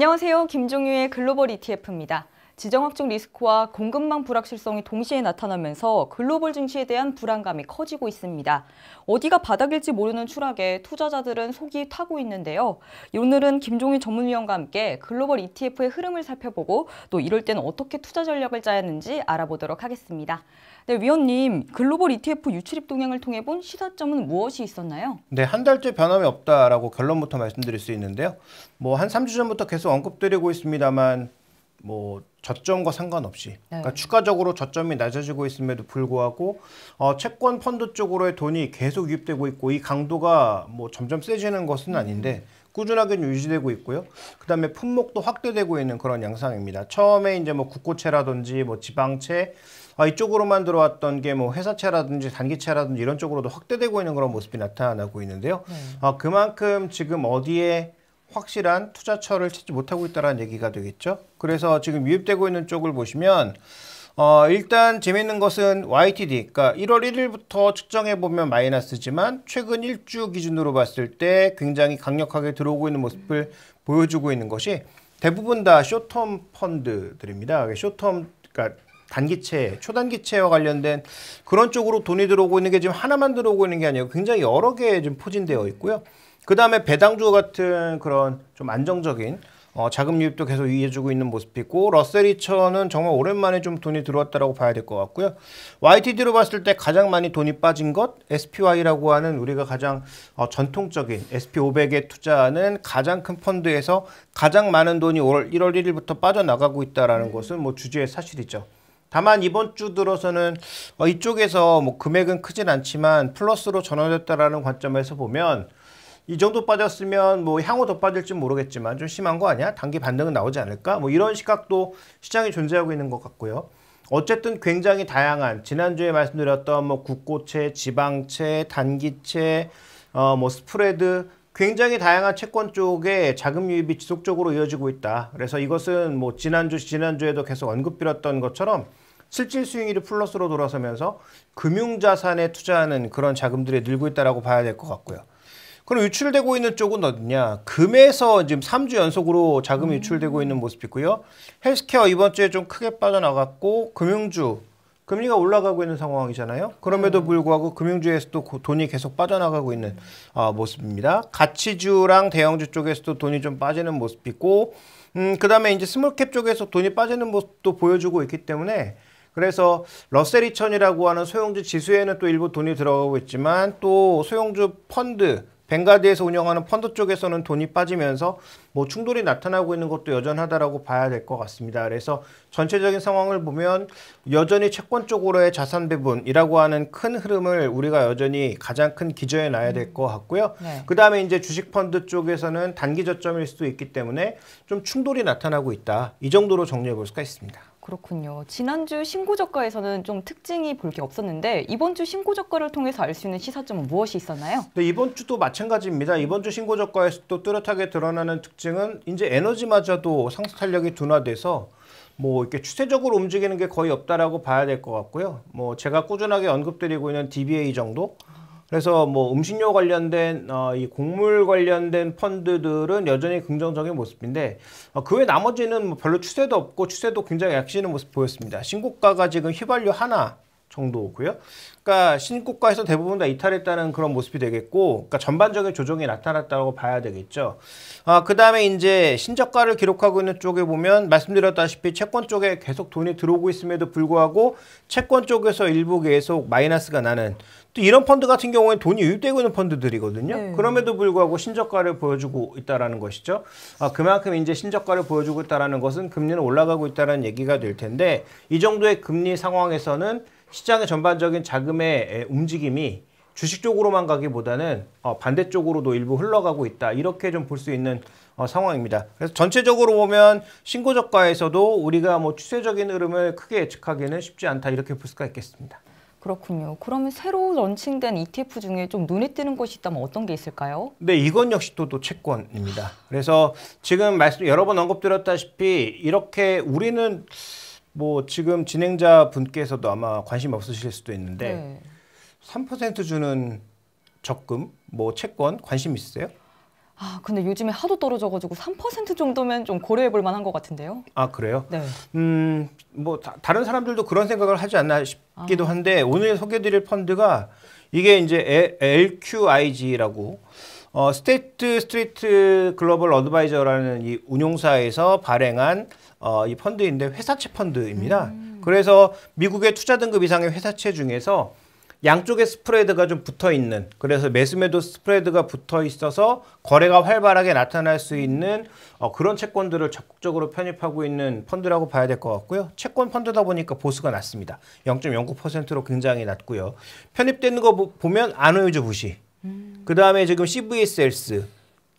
안녕하세요. 김종유의 글로벌 ETF입니다. 지정학적 리스크와 공급망 불확실성이 동시에 나타나면서 글로벌 증시에 대한 불안감이 커지고 있습니다. 어디가 바닥일지 모르는 추락에 투자자들은 속이 타고 있는데요. 오늘은 김종인 전문위원과 함께 글로벌 ETF의 흐름을 살펴보고 또 이럴 때는 어떻게 투자 전략을 짜야 하는지 알아보도록 하겠습니다. 네, 위원님, 글로벌 ETF 유출입 동향을 통해 본 시사점은 무엇이 있었나요? 네, 한 달째 변함이 없다라고 결론부터 말씀드릴 수 있는데요. 뭐 한 3주 전부터 계속 언급드리고 있습니다만 뭐 저점과 상관없이 그러니까 네. 그러니까 추가적으로 저점이 낮아지고 있음에도 불구하고 어, 채권 펀드 쪽으로의 돈이 계속 유입되고 있고 이 강도가 뭐 점점 세지는 것은 아닌데 꾸준하게 유지되고 있고요. 그다음에 품목도 확대되고 있는 그런 양상입니다. 처음에 이제 뭐 국고채라든지 뭐 지방채 아, 이쪽으로만 들어왔던 게 뭐 회사채라든지 단기채라든지 이런 쪽으로도 확대되고 있는 그런 모습이 나타나고 있는데요. 네. 아, 그만큼 지금 어디에 확실한 투자처를 찾지 못하고 있다는 얘기가 되겠죠. 그래서 지금 유입되고 있는 쪽을 보시면 어, 일단 재밌는 것은 YTD, 그러니까 1월 1일부터 측정해보면 마이너스지만 최근 1주 기준으로 봤을 때 굉장히 강력하게 들어오고 있는 모습을 보여주고 있는 것이 대부분 다 쇼텀 펀드들입니다. 쇼텀, 그러니까 단기채, 초단기채와 관련된 그런 쪽으로 돈이 들어오고 있는 게 지금 하나만 들어오고 있는 게 아니고 굉장히 여러 개 지금 포진되어 있고요. 그 다음에 배당주 같은 그런 좀 안정적인 어, 자금 유입도 계속 이해해주고 있는 모습이고 러셀이처는 정말 오랜만에 좀 돈이 들어왔다고 봐야 될 것 같고요. YTD로 봤을 때 가장 많이 돈이 빠진 것 SPY라고 하는 우리가 가장 어, 전통적인 SP500에 투자하는 가장 큰 펀드에서 가장 많은 돈이 올 1월 1일부터 빠져나가고 있다는 라 음. 것은 뭐 주제의 사실이죠. 다만 이번 주 들어서는 어, 이쪽에서 뭐 금액은 크진 않지만 플러스로 전환됐다라는 관점에서 보면 이 정도 빠졌으면 뭐 향후 더 빠질지 모르겠지만 좀 심한 거 아니야? 단기 반등은 나오지 않을까? 뭐 이런 시각도 시장에 존재하고 있는 것 같고요. 어쨌든 굉장히 다양한 지난주에 말씀드렸던 뭐 국고채, 지방채, 단기채, 어 뭐 스프레드 굉장히 다양한 채권 쪽에 자금 유입이 지속적으로 이어지고 있다. 그래서 이것은 뭐 지난주 지난주에도 계속 언급드렸던 것처럼 실질 수익률이 플러스로 돌아서면서 금융 자산에 투자하는 그런 자금들이 늘고 있다라고 봐야 될 것 같고요. 그럼 유출되고 있는 쪽은 어디냐? 금에서 지금 3주 연속으로 자금이 유출되고 있는 모습이고요. 헬스케어 이번 주에 좀 크게 빠져나갔고 금융주 금리가 올라가고 있는 상황이잖아요. 그럼에도 네. 불구하고 금융주에서도 돈이 계속 빠져나가고 있는 어, 모습입니다. 가치주랑 대형주 쪽에서도 돈이 좀 빠지는 모습이고 음, 그다음에 이제 스몰캡 쪽에서 돈이 빠지는 모습도 보여주고 있기 때문에 그래서 러셀 이천이라고 하는 소형주 지수에는 또 일부 돈이 들어가고 있지만 또 소형주 펀드 벵가드에서 운영하는 펀드 쪽에서는 돈이 빠지면서 뭐 충돌이 나타나고 있는 것도 여전하다라고 봐야 될 것 같습니다. 그래서 전체적인 상황을 보면 여전히 채권 쪽으로의 자산 배분이라고 하는 큰 흐름을 우리가 여전히 가장 큰 기저에 놔야 될 것 같고요. 음. 네. 그 다음에 이제 주식 펀드 쪽에서는 단기 저점일 수도 있기 때문에 좀 충돌이 나타나고 있다. 이 정도로 정리해 볼 수가 있습니다. 그렇군요. 지난주 신고저가에서는 좀 특징이 볼 게 없었는데 이번 주 신고저가를 통해서 알 수 있는 시사점은 무엇이 있었나요? 네, 이번 주도 마찬가지입니다. 이번 주 신고저가에서 또 뚜렷하게 드러나는 특징은 이제 에너지마저도 상승 탄력이 둔화돼서 뭐 이렇게 추세적으로 움직이는 게 거의 없다라고 봐야 될 것 같고요. 뭐 제가 꾸준하게 언급드리고 있는 DBA 정도 그래서 뭐 음식료 관련된 어, 이 곡물 관련된 펀드들은 여전히 긍정적인 모습인데 어, 그 외 나머지는 뭐 별로 추세도 없고 추세도 굉장히 약시는 모습 보였습니다. 신고가가 지금 휘발유 하나 정도고요. 그러니까 신고가에서 대부분 다 이탈했다는 그런 모습이 되겠고, 그러니까 전반적인 조정이 나타났다고 봐야 되겠죠. 아, 그 다음에 이제 신저가를 기록하고 있는 쪽에 보면 말씀드렸다시피 채권 쪽에 계속 돈이 들어오고 있음에도 불구하고 채권 쪽에서 일부 계속 마이너스가 나는 또 이런 펀드 같은 경우에 돈이 유입되고 있는 펀드들이거든요. 네. 그럼에도 불구하고 신저가를 보여주고 있다라는 것이죠. 아, 그만큼 이제 신저가를 보여주고 있다라는 것은 금리는 올라가고 있다는 얘기가 될 텐데 이 정도의 금리 상황에서는 시장의 전반적인 자금의 움직임이 주식 쪽으로만 가기보다는 어, 반대쪽으로도 일부 흘러가고 있다. 이렇게 좀 볼 수 있는 어, 상황입니다. 그래서 전체적으로 보면 신고 저가에서도 우리가 뭐 추세적인 흐름을 크게 예측하기는 쉽지 않다. 이렇게 볼 수가 있겠습니다. 그렇군요. 그러면 새로 런칭된 ETF 중에 좀 눈에 띄는 것이 있다면 어떤 게 있을까요? 네, 이건 역시 또, 또 채권입니다. 그래서 지금 말씀 여러 번 언급드렸다시피 이렇게 우리는 뭐 지금 진행자 분께서도 아마 관심 없으실 수도 있는데 네. 3% 주는 적금, 뭐 채권 관심 있으세요? 아, 근데 요즘에 하도 떨어져가지고 3% 정도면 좀 고려해볼 만한 것 같은데요? 아, 그래요? 네. 음, 뭐 다, 른 사람들도 그런 생각을 하지 않나 싶기도 아. 한데 아. 오늘 소개드릴 펀드가 이게 이제 LQIG라고 어, 스테이트 스트리트 글로벌 어드바이저라는 이 운용사에서 발행한 어, 이 펀드인데 회사채 펀드입니다. 음. 그래서 미국의 투자 등급 이상의 회사채 중에서 양쪽의 스프레드가 좀 붙어 있는 그래서 매수매도 스프레드가 붙어 있어서 거래가 활발하게 나타날 수 있는 어, 그런 채권들을 적극적으로 편입하고 있는 펀드라고 봐야 될 것 같고요. 채권 펀드다 보니까 보수가 낮습니다. 0.09%로 굉장히 낮고요. 편입되는 거 보면 안우유즈 부시 음. 그 다음에 지금 CVSLS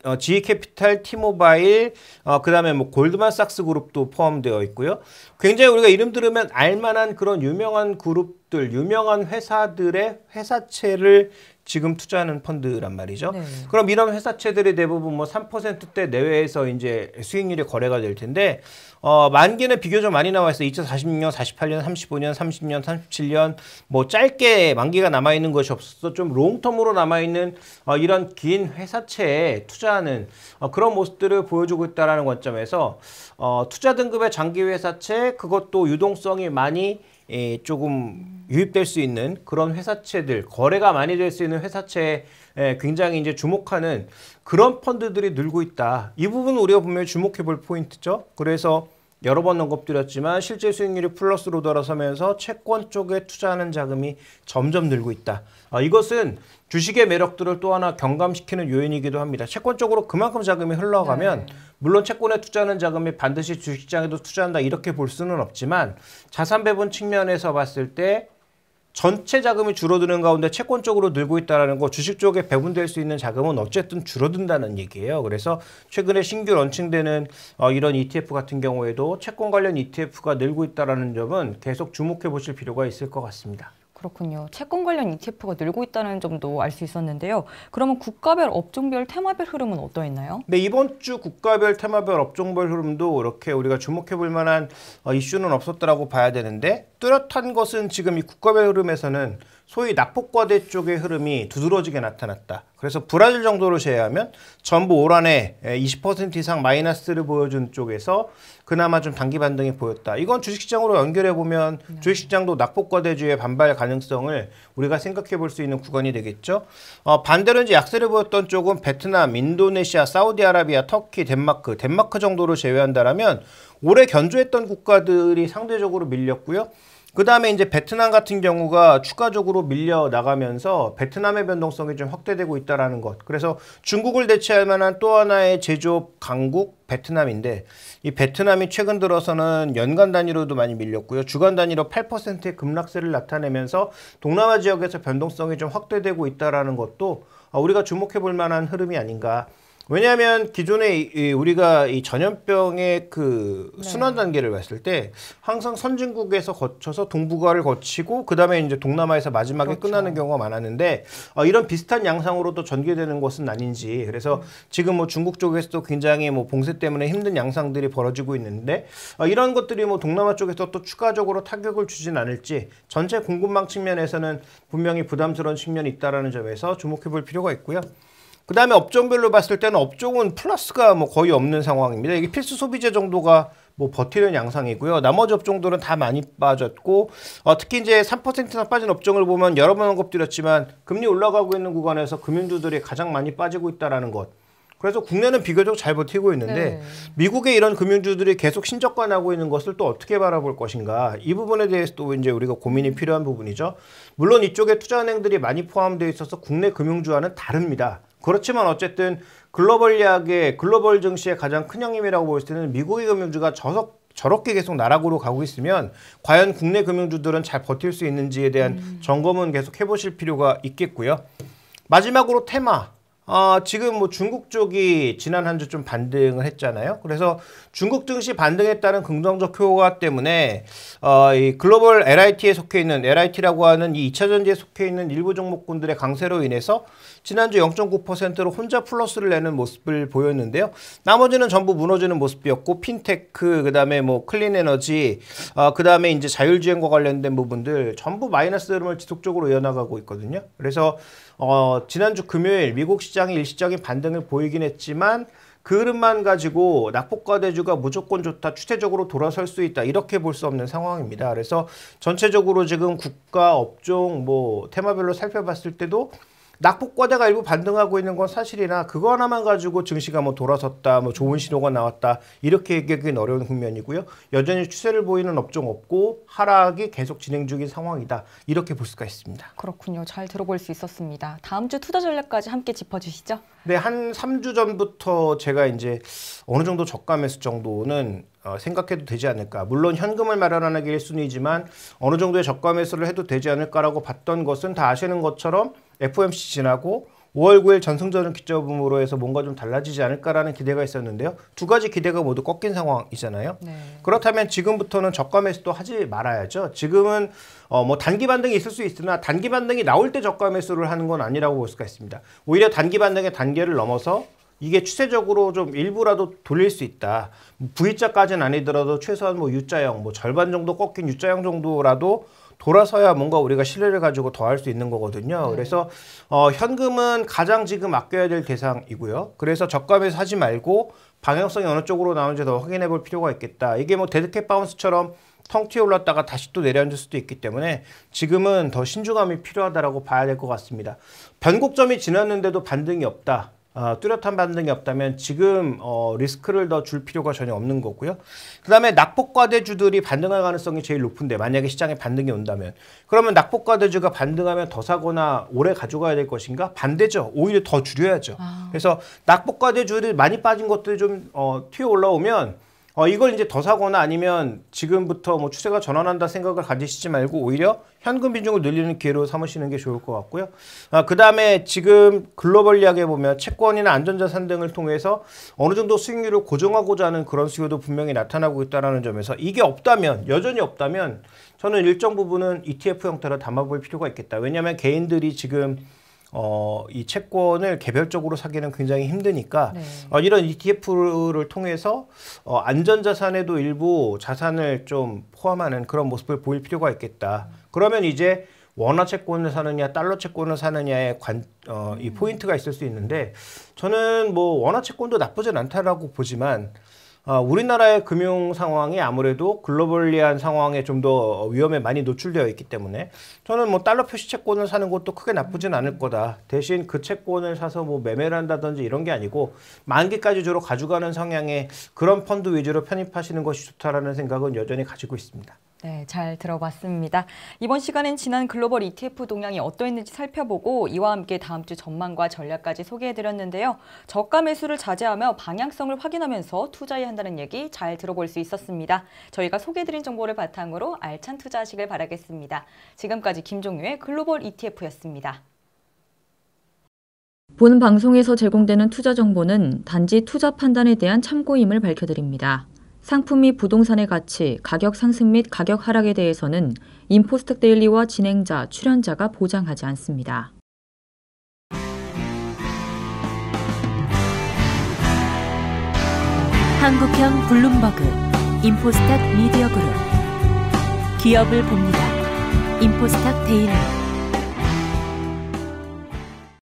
어, 지캐피탈, 티모바일, 어, 그 다음에 뭐 골드만삭스 그룹도 포함되어 있고요. 굉장히 우리가 이름 들으면 알만한 그런 유명한 그룹들, 유명한 회사들의 회사채를 지금 투자하는 펀드란 말이죠. 네. 그럼 이런 회사채들이 대부분 뭐 3%대 내외에서 이제 수익률이 거래가 될 텐데 어, 만기는 비교적 많이 나와 있어요. 2046년, 48년, 35년, 30년, 37년 뭐 짧게 만기가 남아 있는 것이 없어서 좀 롱텀으로 남아 있는 어, 이런 긴 회사채에 투자하는 어, 그런 모습들을 보여주고 있다라는 관점에서 어, 투자 등급의 장기 회사채 그것도 유동성이 많이 이 조금 유입될 수 있는 그런 회사채들 거래가 많이 될 수 있는 회사채에 굉장히 이제 주목하는 그런 펀드들이 늘고 있다. 이 부분 우리가 분명히 주목해 볼 포인트죠. 그래서 여러 번 언급드렸지만 실제 수익률이 플러스로 돌아서면서 채권 쪽에 투자하는 자금이 점점 늘고 있다. 아, 이것은 주식의 매력들을 또 하나 경감시키는 요인이기도 합니다. 채권 쪽으로 그만큼 자금이 흘러가면 네. 물론 채권에 투자하는 자금이 반드시 주식장에도 투자한다 이렇게 볼 수는 없지만 자산 배분 측면에서 봤을 때 전체 자금이 줄어드는 가운데 채권 쪽으로 늘고 있다는 거 주식 쪽에 배분될 수 있는 자금은 어쨌든 줄어든다는 얘기예요. 그래서 최근에 신규 런칭되는 어, 이런 ETF 같은 경우에도 채권 관련 ETF가 늘고 있다는 점은 계속 주목해 보실 필요가 있을 것 같습니다. 그렇군요. 채권 관련 ETF가 늘고 있다는 점도 알 수 있었는데요. 그러면 국가별, 업종별, 테마별 흐름은 어떠했나요? 네, 이번 주 국가별, 테마별, 업종별 흐름도 이렇게 우리가 주목해 볼 만한 어, 이슈는 없었다고 봐야 되는데 뚜렷한 것은 지금 이 국가별 흐름에서는 소위 낙폭과대 쪽의 흐름이 두드러지게 나타났다. 그래서 브라질 정도로 제외하면 전부 올 한해 20% 이상 마이너스를 보여준 쪽에서 그나마 좀 단기 반등이 보였다. 이건 주식시장으로 연결해 보면 네. 주식시장도 낙폭과 대주의 반발 가능성을 우리가 생각해 볼 수 있는 구간이 되겠죠. 어, 반대로 이제 약세를 보였던 쪽은 베트남, 인도네시아, 사우디아라비아, 터키, 덴마크, 덴마크 정도로 제외한다라면 올해 견조했던 국가들이 상대적으로 밀렸고요. 그 다음에 이제 베트남 같은 경우가 추가적으로 밀려 나가면서 베트남의 변동성이 좀 확대되고 있다는 것. 그래서 중국을 대체할 만한 또 하나의 제조업 강국 베트남인데 이 베트남이 최근 들어서는 연간 단위로도 많이 밀렸고요. 주간 단위로 8%의 급락세를 나타내면서 동남아 지역에서 변동성이 좀 확대되고 있다는 것도 우리가 주목해 볼 만한 흐름이 아닌가 왜냐하면 기존에 이, 우리가 이 전염병의 그 네. 순환 단계를 봤을 때 항상 선진국에서 거쳐서 동북아를 거치고 그 다음에 이제 동남아에서 마지막에 그렇죠. 끝나는 경우가 많았는데 어, 이런 비슷한 양상으로 도 전개되는 것은 아닌지 그래서 음. 지금 뭐 중국 쪽에서도 굉장히 뭐 봉쇄 때문에 힘든 양상들이 벌어지고 있는데 어, 이런 것들이 뭐 동남아 쪽에서 또 추가적으로 타격을 주진 않을지 전체 공급망 측면에서는 분명히 부담스러운 측면이 있다라는 점에서 주목해볼 필요가 있고요. 그 다음에 업종별로 봤을 때는 업종은 플러스가 뭐 거의 없는 상황입니다. 이게 필수 소비재 정도가 뭐 버티는 양상이고요. 나머지 업종들은 다 많이 빠졌고 어, 특히 이제 3%나 빠진 업종을 보면 여러 번 언급드렸지만 금리 올라가고 있는 구간에서 금융주들이 가장 많이 빠지고 있다라는 것. 그래서 국내는 비교적 잘 버티고 있는데 네. 미국의 이런 금융주들이 계속 신적관하고 있는 것을 또 어떻게 바라볼 것인가 이 부분에 대해서도 이제 우리가 고민이 필요한 부분이죠. 물론 이쪽에 투자은행들이 많이 포함되어 있어서 국내 금융주와는 다릅니다. 그렇지만 어쨌든 글로벌 이야의 글로벌 증시의 가장 큰 형님이라고 볼 때는 미국의 금융주가 저석 저렇게 계속 나락으로 가고 있으면 과연 국내 금융주들은 잘 버틸 수 있는지에 대한 음. 점검은 계속 해보실 필요가 있겠고요. 마지막으로 테마. 아, 지금 뭐 중국 쪽이 지난 한 주 좀 반등을 했잖아요. 그래서 중국 증시 반등에 따른 긍정적 효과 때문에 어, 이 글로벌 LIT에 속해 있는 LIT라고 하는 이 2차 전지에 속해 있는 일부 종목군들의 강세로 인해서 지난주 0.9%로 혼자 플러스를 내는 모습을 보였는데요. 나머지는 전부 무너지는 모습이었고 핀테크 그다음에 뭐 클린 에너지 어, 그다음에 이제 자율주행과 관련된 부분들 전부 마이너스 흐름을 지속적으로 이어나가고 있거든요. 그래서 어, 지난주 금요일 미국 시장이 일시적인 반등을 보이긴 했지만 그 흐름만 가지고 낙폭과대주가 무조건 좋다 추세적으로 돌아설 수 있다 이렇게 볼 수 없는 상황입니다 그래서 전체적으로 지금 국가 업종 뭐 테마별로 살펴봤을 때도 낙폭과대가 일부 반등하고 있는 건 사실이나 그거 하나만 가지고 증시가 뭐 돌아섰다, 뭐 좋은 신호가 나왔다 이렇게 얘기하기는 어려운 국면이고요. 여전히 추세를 보이는 업종 없고 하락이 계속 진행 중인 상황이다 이렇게 볼 수가 있습니다. 그렇군요. 잘 들어볼 수 있었습니다. 다음 주 투자 전략까지 함께 짚어주시죠. 네, 한 3주 전부터 제가 이제 어느 정도 저가 매수 정도는 어, 생각해도 되지 않을까. 물론 현금을 마련하는 게1순이지만 어느 정도의 저가 매수를 해도 되지 않을까라고 봤던 것은 다 아시는 것처럼 FOMC 지나고 5월 9일 전승전을 기점으로 해서 뭔가 좀 달라지지 않을까라는 기대가 있었는데요. 두 가지 기대가 모두 꺾인 상황이잖아요. 네. 그렇다면 지금부터는 저가 매수도 하지 말아야죠. 지금은 어뭐 단기 반등이 있을 수 있으나 단기 반등이 나올 때 저가 매수를 하는 건 아니라고 볼 수가 있습니다. 오히려 단기 반등의 단계를 넘어서 이게 추세적으로 좀 일부라도 돌릴 수 있다. V자까지는 아니더라도 최소한 뭐 U자형, 뭐 절반 정도 꺾인 U자형 정도라도 돌아서야 뭔가 우리가 신뢰를 가지고 더 할 수 있는 거거든요. 네. 그래서 어, 현금은 가장 지금 아껴야 될 대상이고요. 그래서 저가에서 하지 말고 방향성이 어느 쪽으로 나오는지 더 확인해 볼 필요가 있겠다. 이게 뭐 데드캣 바운스처럼 텅 튀어 올랐다가 다시 또 내려앉을 수도 있기 때문에 지금은 더 신중함이 필요하다라고 봐야 될 것 같습니다. 변곡점이 지났는데도 반등이 없다. 어, 뚜렷한 반등이 없다면 지금 어, 리스크를 더 줄 필요가 전혀 없는 거고요. 그 다음에 낙폭과대주들이 반등할 가능성이 제일 높은데 만약에 시장에 반등이 온다면 그러면 낙폭과대주가 반등하면 더 사거나 오래 가져가야 될 것인가? 반대죠. 오히려 더 줄여야죠. 아. 그래서 낙폭과대주들이 많이 빠진 것들이 좀 어, 튀어 올라오면 어, 이걸 이제 더 사거나 아니면 지금부터 뭐 추세가 전환한다 생각을 가지시지 말고 오히려 현금 비중을 늘리는 기회로 삼으시는 게 좋을 것 같고요. 아, 그 다음에 지금 글로벌리하게 보면 채권이나 안전자산 등을 통해서 어느 정도 수익률을 고정하고자 하는 그런 수요도 분명히 나타나고 있다는 점에서 이게 없다면, 여전히 없다면 저는 일정 부분은 ETF 형태로 담아볼 필요가 있겠다. 왜냐하면 개인들이 지금 어, 이 채권을 개별적으로 사기는 굉장히 힘드니까 네. 어, 이런 ETF를 통해서 어, 안전자산에도 일부 자산을 좀 포함하는 그런 모습을 보일 필요가 있겠다. 음. 그러면 이제 원화 채권을 사느냐 달러 채권을 사느냐의 관, 어, 이 음. 포인트가 있을 수 있는데 저는 뭐 원화 채권도 나쁘진 않다라고 보지만 어, 우리나라의 금융 상황이 아무래도 글로벌리한 상황에 좀 더 위험에 많이 노출되어 있기 때문에 저는 뭐 달러 표시 채권을 사는 것도 크게 나쁘진 않을 거다. 대신 그 채권을 사서 뭐 매매를 한다든지 이런 게 아니고 만기까지 주로 가져가는 성향의 그런 펀드 위주로 편입하시는 것이 좋다라는 생각은 여전히 가지고 있습니다. 네, 잘 들어봤습니다. 이번 시간엔 지난 글로벌 ETF 동향이 어떠했는지 살펴보고 이와 함께 다음 주 전망과 전략까지 소개해드렸는데요. 저가 매수를 자제하며 방향성을 확인하면서 투자해야 한다는 얘기 잘 들어볼 수 있었습니다. 저희가 소개해드린 정보를 바탕으로 알찬 투자하시길 바라겠습니다. 지금까지 김종유의 글로벌 ETF였습니다. 본 방송에서 제공되는 투자 정보는 단지 투자 판단에 대한 참고임을 밝혀드립니다. 상품및 부동산의 가치, 가격 상승 및 가격 하락에 대해서는 인포스텍 데일리와 진행자, 출연자가 보장하지 않습니다. 한국형 블룸버그 인포스탁 미디어그룹 기업을 봅니다. 인포스탁 데일리